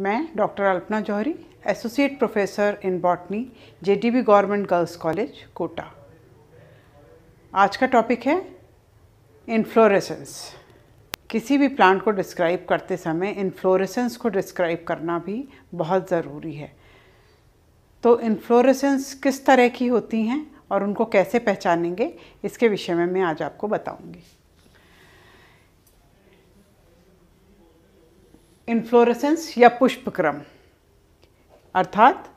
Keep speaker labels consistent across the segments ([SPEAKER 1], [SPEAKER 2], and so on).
[SPEAKER 1] मैं doctor Alpana Johri associate professor in botany JDB government girls college Kota आज का टॉपिक है इन्फ्लोरेसेंस किसी भी प्लांट को डिस्क्राइब करते समय इन्फ्लोरेसेंस को डिस्क्राइब करना भी बहुत ज़रूरी है तो इन्फ्लोरेसेंस किस तरह की होती हैं और उनको कैसे पहचानेंगे इसके विषय में मैं आज आपको बताऊंगी इन्फ्लोरेसेंस या पुष्पक्रम अर्थात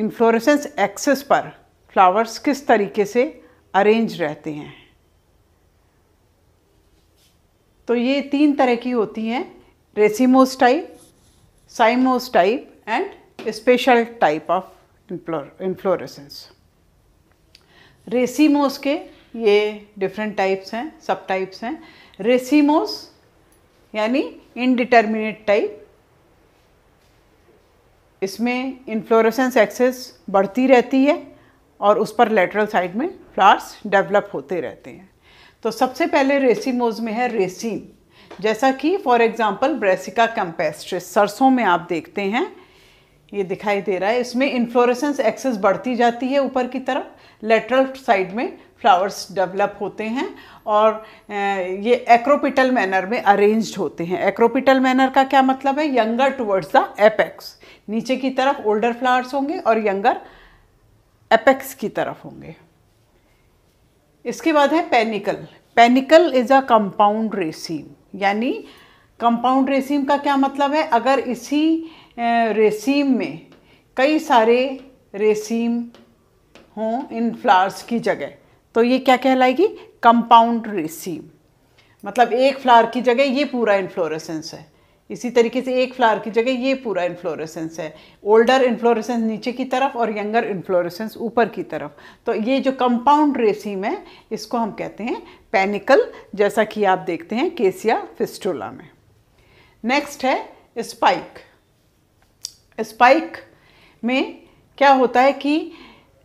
[SPEAKER 1] इन्फ्लोरेसेंस एक्सेस पर फ्लावर्स किस तरीके से अरेंज रहते हैं तो ये तीन तरह की होती हैं racemose type cymose type and special type of inflorescence racemose के ये डिफरेंट टाइप्स हैं सब टाइप्स हैं रेसिमोस यानी इनडिटर्मिनेट टाइप इसमें इन्फ्लोरेसेंस एक्सेस बढ़ती रहती है और उस पर लेटरल साइड में फ्लावर्स डेवलप होते रहते हैं तो सबसे पहले रेसिमोज में है रेसिम जैसा कि फॉर एग्जांपल ब्रेसिका कैम्पेस्ट्रिस सरसों में आप देखते हैं ये दिखाई दे रहा है इसमें इन्फ्लोरेसेंस एक्सेस बढ़ती जाती है ऊपर की तरफ लेटरल साइड में फ्लावर्स डेवलप होते हैं और ये एक्रोपिटल मैनर में अरेंज्ड होते हैं एक्रोपिटल मैनर का क्या मतलब है यंगर टुवर्ड्स द एपेक्स नीचे की तरफ ओल्डर फ्लावर्स होंगे और यंगर एपेक्स की तरफ होंगे इसके बाद है panicle panicle is a compound raceme यानी कंपाउंड रेसीम का क्या मतलब है अगर इसी रेसीम में कई सारे रेसीम हों इन फ्लावर्स की जगह तो ये क्या कहलाएगी कंपाउंड रेसीम मतलब एक फ्लावर की जगह ये पूरा इन्फ्लोरेसेंस है इसी तरीके से एक फ्लावर की जगह ये पूरा इन्फ्लोरेसेंस है ओल्डर इन्फ्लोरेसेंस नीचे की तरफ और यंगर इन्फ्लोरेसेंस ऊपर की तरफ तो ये जो कंपाउंड रेसीम है इसको हम कहते हैं पैनिकल जैसा कि आप देखते हैं केसिया फिस्टोला में नेक्स्ट है स्पाइक स्पाइक में क्या होता है कि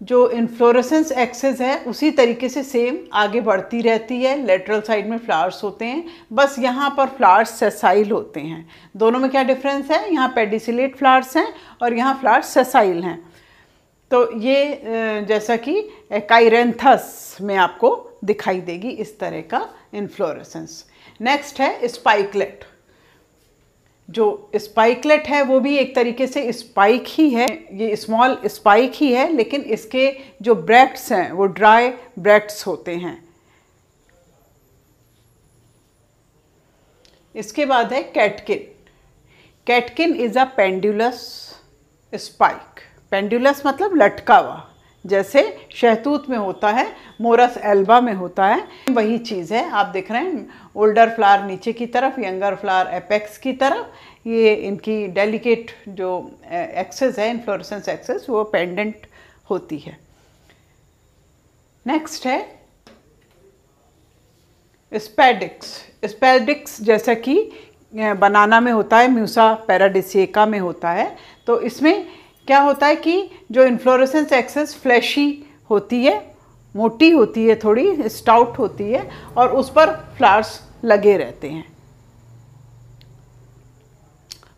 [SPEAKER 1] जो इन्फ्लोरेसेंस एक्सेस है उसी तरीके से सेम आगे बढ़ती रहती है लेटरल साइड में फ्लावर्स होते हैं बस यहाँ पर फ्लावर्स सेसाइल होते हैं दोनों में क्या डिफरेंस है यहाँ पेडिसिलेट फ्लावर्स हैं और यहाँ फ्लावर्स सेसाइल हैं तो ये जैसा कि काइरेंथस में आपको दिखाई देगी इस तरह का इन्फ्लोरेसेंस नेक्स्ट है स्पाइकलेट जो स्पाइकलेट है वो भी एक तरीके से स्पाइक ही है ये स्मॉल स्पाइक ही है लेकिन इसके जो ब्रैक्ट्स हैं वो ड्राई ब्रैक्ट्स होते हैं इसके बाद है catkin catkin is a pendulous spike pendulous मतलब लटका हुआ जैसे शहतूत में होता है मोरस एल्बा में होता है वही चीज़ है आप देख रहे हैं ओल्डर फ्लावर नीचे की तरफ यंगर फ्लावर एपेक्स की तरफ ये इनकी डेलिकेट जो एक्सेस है इन्फ्लोरसेंस एक्सेस वो पेंडेंट होती है नेक्स्ट है स्पेडिक्स स्पेडिक्स जैसा कि बनाना में होता है म्यूसा पैराडिसका में होता है तो इसमें क्या होता है कि जो इन्फ्लोरेसेंस एक्सेस फ्लैशी होती है मोटी होती है थोड़ी स्टाउट होती है और उस पर फ्लावर्स लगे रहते हैं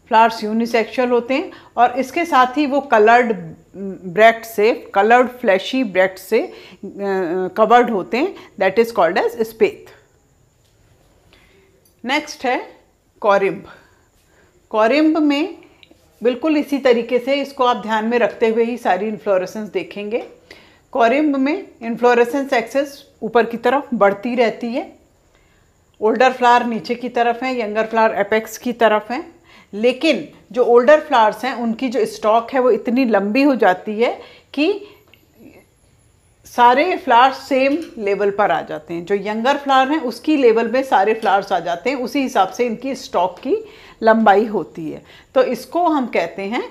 [SPEAKER 1] फ्लावर्स यूनिसेक्शुअल होते हैं और इसके साथ ही वो कलर्ड ब्रेक्ट से कलर्ड फ्लैशी ब्रेक्ट से कवर्ड होते हैं that is called as spathe next है कॉरिम्ब कॉरिम्ब में बिल्कुल इसी तरीके से इसको आप ध्यान में रखते हुए ही सारी इन्फ्लोरेसेंस देखेंगे कॉरिम्ब में इन्फ्लोरेसेंस एक्सेस ऊपर की तरफ बढ़ती रहती है ओल्डर फ्लावर नीचे की तरफ हैं यंगर फ्लावर एपेक्स की तरफ हैं लेकिन जो ओल्डर फ्लावर्स हैं उनकी जो स्टॉक है वो इतनी लंबी हो जाती है कि सारे फ्लावर्स सेम लेवल पर आ जाते हैं जो यंगर फ्लावर हैं उसकी लेवल में सारे फ्लावर्स आ जाते हैं उसी हिसाब से इनकी स्टॉक की लंबाई होती है तो इसको हम कहते हैं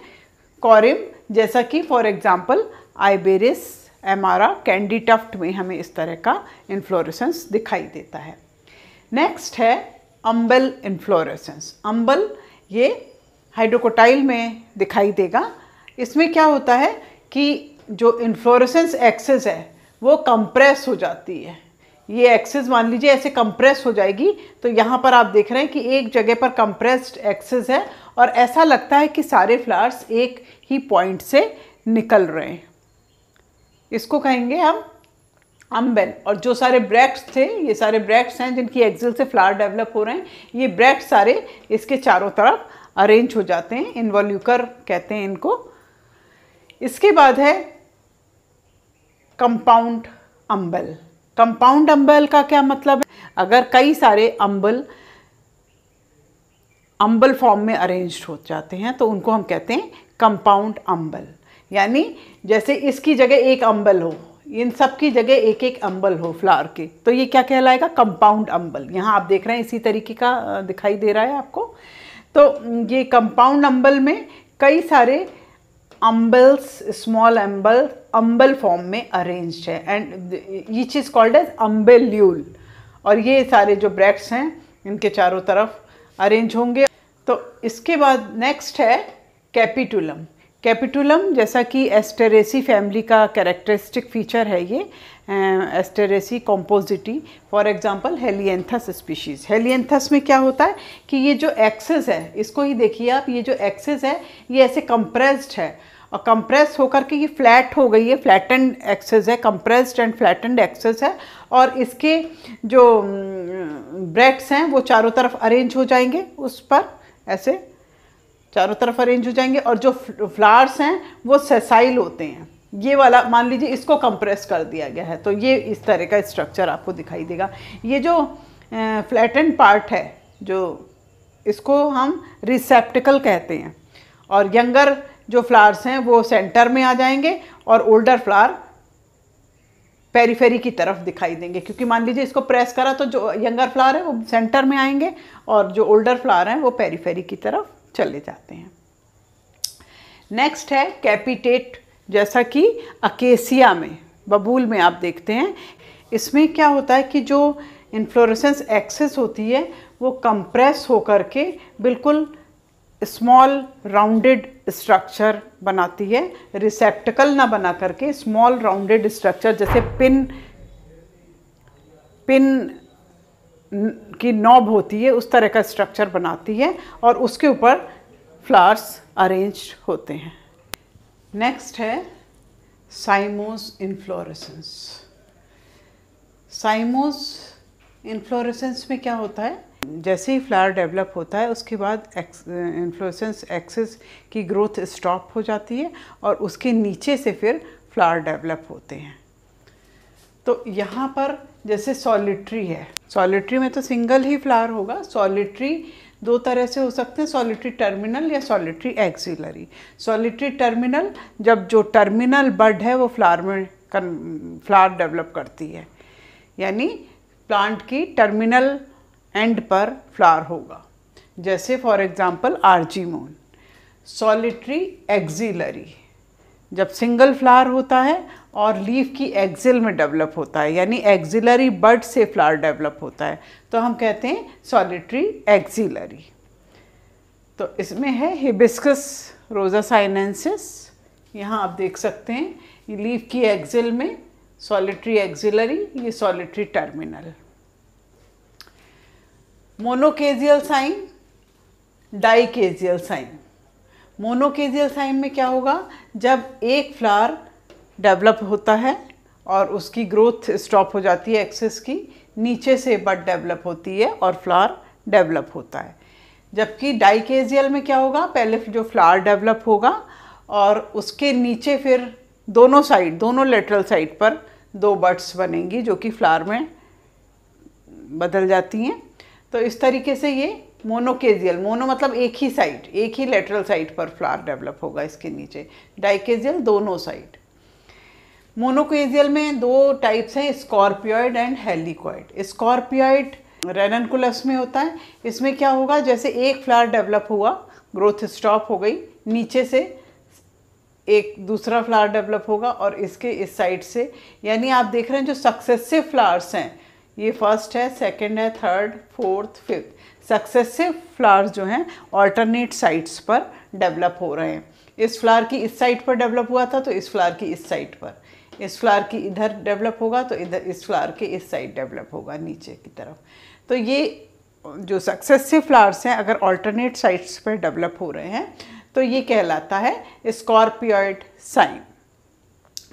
[SPEAKER 1] कॉरिम जैसा कि for example Iberis amara candytuft में हमें इस तरह का इन्फ्लोरेसेंस दिखाई देता है नेक्स्ट है अम्बल इन्फ्लोरेसेंस अम्बल ये हाइड्रोकोटाइल में दिखाई देगा इसमें क्या होता है कि जो इन्फ्लोरेसेंस एक्सेस है वो कंप्रेस हो जाती है ये एक्सेस मान लीजिए ऐसे कंप्रेस हो जाएगी तो यहाँ पर आप देख रहे हैं कि एक जगह पर कंप्रेस्ड एक्सेस है और ऐसा लगता है कि सारे फ्लावर्स एक ही पॉइंट से निकल रहे हैं इसको कहेंगे हम अम्बेल और जो सारे ब्रैक्स थे ये सारे ब्रैक्स हैं जिनकी एक्सेल से फ्लावर डेवलप हो रहे हैं ये ब्रैक्स सारे इसके चारों तरफ अरेंज हो जाते हैं इन्वॉल्यूकर कहते हैं इनको इसके बाद है कंपाउंड अम्बल कंपाउंड अम्बल का क्या मतलब है अगर कई सारे अम्बल अम्बल फॉर्म में अरेंज हो जाते हैं तो उनको हम कहते हैं कंपाउंड अम्बल यानी जैसे इसकी जगह एक अम्बल हो इन सब की जगह एक एक अम्बल हो फ्लावर के तो ये क्या कहलाएगा कंपाउंड अम्बल यहाँ आप देख रहे हैं इसी तरीके का दिखाई दे रहा है आपको तो ये कंपाउंड अम्बल में कई सारे अम्बल्स स्मॉल अम्बल अम्बल फॉर्म में अरेंज है and each is called as umbellule और ये सारे जो ब्रैक्स हैं इनके चारों तरफ अरेंज होंगे तो इसके बाद नेक्स्ट है कैपिटुलम कैपिटुलम जैसा कि एस्टेरेसी फैमिली का कैरेक्टरिस्टिक फीचर है ये Asteraceae Compositae for example Helianthus species Helianthus में क्या होता है कि ये जो एक्सेस है इसको ही देखिए आप ये जो एक्सेस है ये ऐसे कंप्रेस्ड है और कंप्रेस होकर के ये फ्लैट हो गई है फ्लैटेंड एक्सेस है कंप्रेस्ड एंड फ्लैटेंड एक्सेस है और इसके जो ब्रेक्स हम्म, हैं वो चारों तरफ अरेंज हो जाएंगे उस पर ऐसे चारों तरफ अरेंज हो जाएंगे और जो फ्लावर्स हैं वो सेसाइल होते हैं ये वाला मान लीजिए इसको कंप्रेस कर दिया गया है तो ये इस तरह का स्ट्रक्चर आपको दिखाई देगा ये जो फ्लैटेंड पार्ट है जो इसको हम रिसेप्टिकल कहते हैं और यंगर जो फ्लावर्स हैं वो सेंटर में आ जाएंगे और ओल्डर फ्लावर पेरीफेरी की तरफ दिखाई देंगे क्योंकि मान लीजिए इसको प्रेस करा तो जो यंगर फ्लावर है वो सेंटर में आएंगे और जो ओल्डर फ्लावर हैं वो पेरीफेरी की तरफ चले जाते हैं नेक्स्ट है कैपिटेट जैसा कि अकेसिया में बबूल में आप देखते हैं इसमें क्या होता है कि जो इन्फ्लोरेसेंस एक्सेस होती है वो कंप्रेस होकर के बिल्कुल स्मॉल राउंडेड स्ट्रक्चर बनाती है रिसेप्टिकल ना बना करके स्मॉल राउंडेड स्ट्रक्चर जैसे पिन पिन की नॉब होती है उस तरह का स्ट्रक्चर बनाती है और उसके ऊपर फ्लावर्स अरेंज होते हैं नेक्स्ट है साइमोस इन्फ्लोरेसेंस साइमोस इन्फ्लोरेसेंस में क्या होता है जैसे ही फ्लावर डेवलप होता है उसके बाद इन्फ्लोरेसेंस एक्सेस की ग्रोथ स्टॉप हो जाती है और उसके नीचे से फिर फ्लावर डेवलप होते हैं तो यहाँ पर जैसे सॉलिट्री है सॉलिट्री में तो सिंगल ही फ्लावर होगा सॉलिट्री दो तरह से हो सकते हैं सॉलिटरी टर्मिनल या सॉलिटरी एक्सिलरी सॉलिटरी टर्मिनल जब जो टर्मिनल बर्ड है वो फ्लावर में फ्लावर डेवलप करती है यानी प्लांट की टर्मिनल एंड पर फ्लावर होगा जैसे for example Argemone solitary axillary जब सिंगल फ्लावर होता है और लीफ की एक्सिल में डेवलप होता है यानी एक्सिलरी बर्ड से फ्लावर डेवलप होता है तो हम कहते हैं सॉलिटरी एक्सिलरी तो इसमें है हिबिस्कस रोजा साइनेंसिस यहाँ आप देख सकते हैं लीफ की एक्सिल में सॉलिटरी एक्सिलरी ये solitary terminal monochasial cyme dichasial cyme monochasial cyme में क्या होगा जब एक फ्लावर डेवलप होता है और उसकी ग्रोथ स्टॉप हो जाती है एक्सेस की नीचे से बट डेवलप होती है और फ्लावर डेवलप होता है जबकि डाइकेजियल में क्या होगा पहले जो फ्लावर डेवलप होगा और उसके नीचे फिर दोनों साइड दोनों लेटरल साइड पर दो बड्स बनेंगी जो कि फ्लावर में बदल जाती हैं तो इस तरीके से ये मोनोकेजियल मोनो मतलब एक ही साइड एक ही लेटरल साइड पर फ्लावर डेवलप होगा इसके नीचे डाइकेजियल दोनों साइड मोनोकेजियल में दो टाइप्स हैं scorpioid and helicoid scorpioid Ranunculus में होता है इसमें क्या होगा जैसे एक फ्लावर डेवलप हुआ ग्रोथ स्टॉप हो गई नीचे से एक दूसरा फ्लावर डेवलप होगा और इसके इस साइड से यानी आप देख रहे हैं जो सक्सेसिव फ्लावर्स हैं ये फर्स्ट है सेकंड है third fourth fifth successive flowers जो हैं ऑल्टरनेट साइड्स पर डेवलप हो रहे हैं इस फ्लावर की इस साइड पर डेवलप हुआ था तो इस फ्लावर की इस साइड पर इस फ्लावर की इधर डेवलप होगा तो इधर इस फ्लावर के इस साइड डेवलप होगा नीचे की तरफ तो ये जो सक्सेसिव फ्लावर्स हैं अगर ऑल्टरनेट साइड्स पर डेवलप हो रहे हैं तो ये कहलाता है scorpioid cyme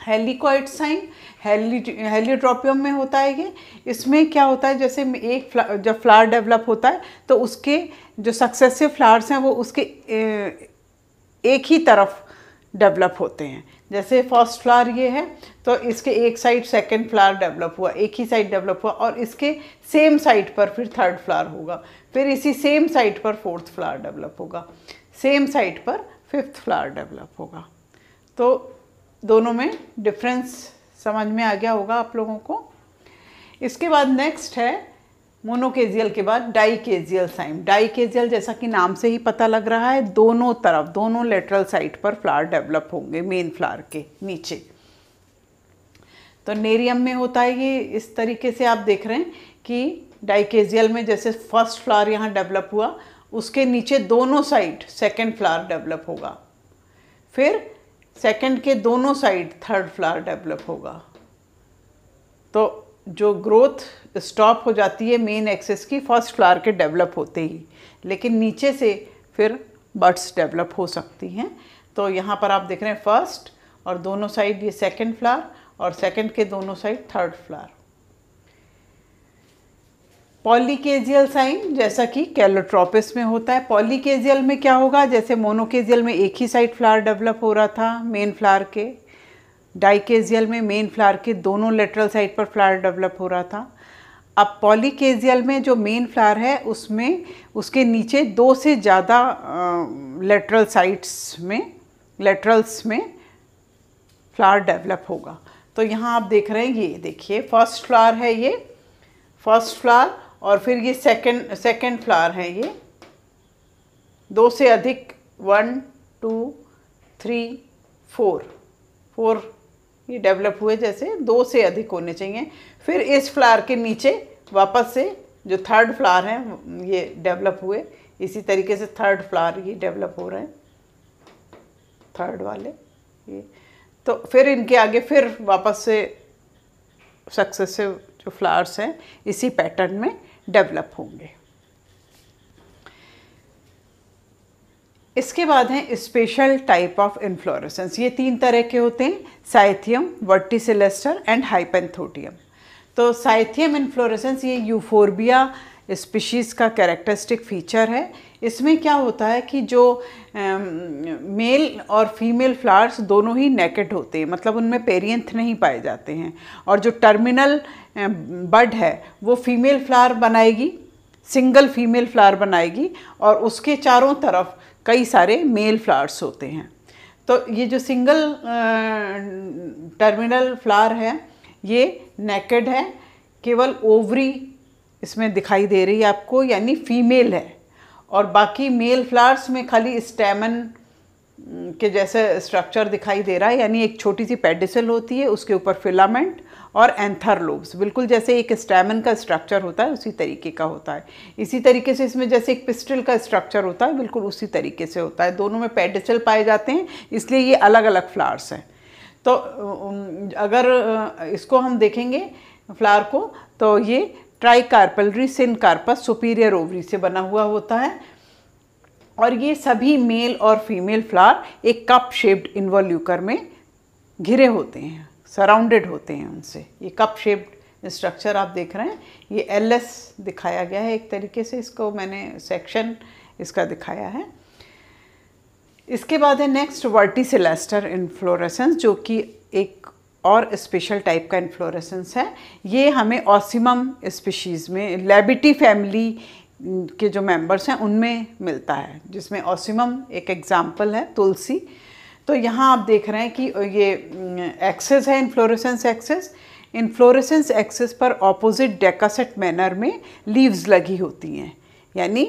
[SPEAKER 1] helicoid cyme heli Heliotropium में होता है ये इसमें क्या होता है जैसे एक फ्ला, जब फ्लावर डेवलप होता है तो उसके जो सक्सेसिव फ्लावर्स हैं वो उसके एक ही तरफ डेवलप होते हैं जैसे फर्स्ट फ्लावर ये है तो इसके एक साइड सेकंड फ्लावर डेवलप हुआ एक ही साइड डेवलप हुआ और इसके सेम साइड पर फिर थर्ड फ्लावर होगा फिर इसी सेम साइड पर फोर्थ फ्लावर डेवलप होगा सेम साइड पर फिफ्थ फ्लावर डेवलप होगा तो दोनों में डिफरेंस समझ में आ गया होगा आप लोगों को इसके बाद नेक्स्ट है मोनोकेजियल के बाद डाइकेजियल साइम डाइकेजियल जैसा कि नाम से ही पता लग रहा है दोनों तरफ दोनों लेटरल साइड पर फ्लावर डेवलप होंगे मेन फ्लावर के नीचे तो नेरियम में होता है ये इस तरीके से आप देख रहे हैं कि डाइकेजियल में जैसे फर्स्ट फ्लावर यहाँ डेवलप हुआ उसके नीचे दोनों साइड सेकेंड फ्लावर डेवलप होगा फिर सेकंड के दोनों साइड थर्ड फ्लावर डेवलप होगा तो जो ग्रोथ स्टॉप हो जाती है मेन एक्सेस की फर्स्ट फ्लावर के डेवलप होते ही लेकिन नीचे से फिर बर्ड्स डेवलप हो सकती हैं तो यहाँ पर आप देख रहे हैं फर्स्ट और दोनों साइड ये सेकंड फ्लावर और सेकंड के दोनों side third flower polychasial cyme जैसा कि कैलोट्रॉपिस में होता है पॉलीकेजियल में क्या होगा जैसे मोनोकेजियल में एक ही साइड फ्लावर डेवलप हो रहा था मेन फ्लावर के डाइकेजियल में मेन फ्लावर के दोनों लेटरल साइड पर फ्लावर डेवलप हो रहा था अब पॉलीकेजियल में जो मेन फ्लावर है उसमें उसके नीचे दो से ज़्यादा लेटरल साइड्स में लेटरल्स में फ्लावर डेवलप होगा तो यहाँ आप देख रहे हैं ये देखिए फर्स्ट फ्लावर है ये फर्स्ट फ्लावर और फिर ये सेकंड सेकंड फ्लावर है ये दो से अधिक one two three four four ये डेवलप हुए जैसे दो से अधिक होने चाहिए फिर इस फ्लावर के नीचे वापस से जो थर्ड फ्लावर हैं ये डेवलप हुए इसी तरीके से थर्ड फ्लावर ये डेवलप हो रहे हैं थर्ड वाले ये तो फिर इनके आगे फिर वापस से सक्सेसिव जो फ्लावर्स हैं इसी पैटर्न में डेवलप होंगे इसके बाद हैं स्पेशल टाइप ऑफ इन्फ्लोरेसेंस ये तीन तरह के होते हैं साइथियम वर्टिसलेस्टर एंड हाइपेंथोटियम तो साइथियम इन्फ्लोरेसेंस ये यूफोरबिया स्पीशीज़ का कैरेक्टरिस्टिक फीचर है इसमें क्या होता है कि जो मेल और फीमेल फ्लावर्स दोनों ही नेकेड होते हैं मतलब उनमें पेरियंथ नहीं पाए जाते हैं और जो टर्मिनल बर्ड है वो फीमेल फ्लावर बनाएगी सिंगल फीमेल फ्लावर बनाएगी और उसके चारों तरफ कई सारे मेल फ्लावर्स होते हैं तो ये जो सिंगल टर्मिनल फ्लावर है ये नेकेड है केवल ओवरी इसमें दिखाई दे रही है आपको यानी फीमेल है और बाकी मेल फ्लावर्स में खाली स्टेमन के जैसे स्ट्रक्चर दिखाई दे रहा है यानी एक छोटी सी पेडिसल होती है उसके ऊपर फिलामेंट और एंथर लोब्स बिल्कुल जैसे एक स्टैमन का स्ट्रक्चर होता है उसी तरीके का होता है इसी तरीके से इसमें जैसे एक पिस्टल का स्ट्रक्चर होता है बिल्कुल उसी तरीके से होता है दोनों में पेडिसल पाए जाते हैं इसलिए ये अलग अलग फ्लावर्स हैं तो अगर इसको हम देखेंगे फ्लावर को तो ये ट्राइकार्पल रिसिनकार्पस सुपीरियर ओवरी से बना हुआ होता है और ये सभी मेल और फीमेल फ्लावर एक कप शेप्ड इन्वोल्यूकर में घिरे होते हैं सराउंडेड होते हैं उनसे ये कप शेप्ड स्ट्रक्चर आप देख रहे हैं ये एल दिखाया गया है एक तरीके से इसको मैंने सेक्शन इसका दिखाया है इसके बाद है नेक्स्ट वर्टिसिलेस्टर इन्फ्लोरेसेंस जो कि एक और स्पेशल टाइप का इन्फ्लोरेसेंस है ये हमें ऑसिमम स्पीशीज़ में लेबिटी फैमिली के जो मेंबर्स हैं उनमें मिलता है जिसमें ऑसिमम एक एग्ज़ाम्पल है तुलसी तो यहाँ आप देख रहे हैं कि ये एक्सेस है इन्फ्लोरेसेंस एक्सेस इन्फ्लोरेसेंस एक्सेस पर ऑपोजिट डेकासेट मैनर में लीव्स लगी होती हैं यानी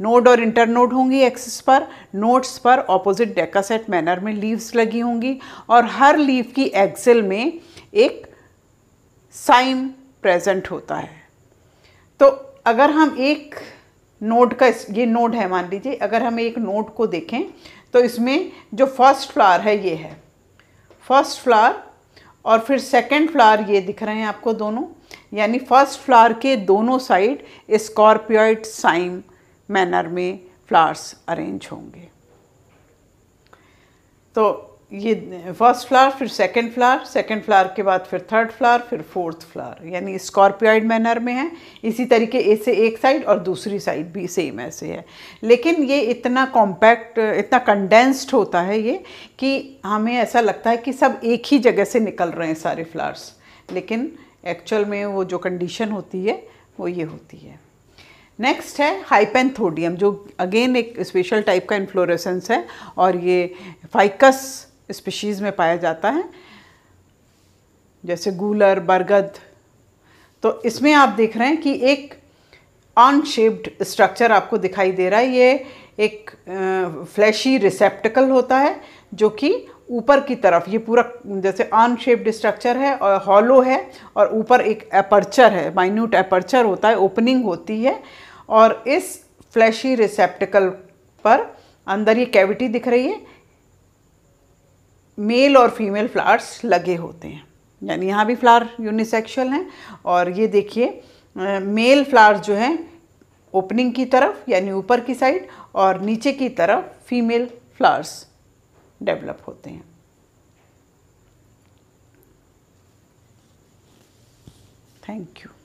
[SPEAKER 1] नोड और इंटरनोड होंगी एक्सिस पर नोड्स पर ऑपोजिट डेकासेट मैनर में लीव्स लगी होंगी और हर लीव की एक्सेल में एक साइम प्रेजेंट होता है तो अगर हम एक नोड का ये नोड है मान लीजिए अगर हम एक नोड को देखें तो इसमें जो फर्स्ट फ्लावर है ये है फर्स्ट फ्लावर और फिर सेकंड फ्लावर ये दिख रहे हैं आपको दोनों यानी फर्स्ट फ्लावर के दोनों साइड स्कॉर्पियोइड साइम मैनर में फ्लावर्स अरेंज होंगे तो ये फर्स्ट फ्लावर फिर सेकंड फ्लावर सेकंड फ्लावर के बाद फिर थर्ड फ्लावर फिर फोर्थ फ्लावर यानी स्कॉर्पियोइड मैनर में है इसी तरीके से एक साइड और दूसरी साइड भी सेम ऐसे है लेकिन ये इतना कॉम्पैक्ट इतना कंडेंस्ड होता है ये कि हमें ऐसा लगता है कि सब एक ही जगह से निकल रहे हैं सारे फ्लावर्स लेकिन एक्चुअल में वो जो कंडीशन होती है वो ये होती है नेक्स्ट है हाइपेंथोडियम जो अगेन एक स्पेशल टाइप का इन्फ्लोरेसेंस है और ये फाइकस स्पीशीज़ में पाया जाता है जैसे गूलर बरगद तो इसमें आप देख रहे हैं कि एक शेप्ड स्ट्रक्चर आपको दिखाई दे रहा है ये एक फ्लैशी रिसेप्टिकल होता है जो कि ऊपर की तरफ ये पूरा जैसे ऑन शेप्ड स्ट्रक्चर है और हॉलो है और ऊपर एक अपर्चर है माइन्यूट अपर्चर होता है ओपनिंग होती है और इस फ्लैशी रिसेप्टिकल पर अंदर ये कैविटी दिख रही है मेल और फीमेल फ्लावर्स लगे होते हैं यानी यहाँ भी फ्लावर यूनिसेक्शुअल हैं और ये देखिए मेल फ्लावर्स जो हैं ओपनिंग की तरफ यानी ऊपर की साइड और नीचे की तरफ फीमेल फ्लावर्स डेवलप होते हैं थैंक यू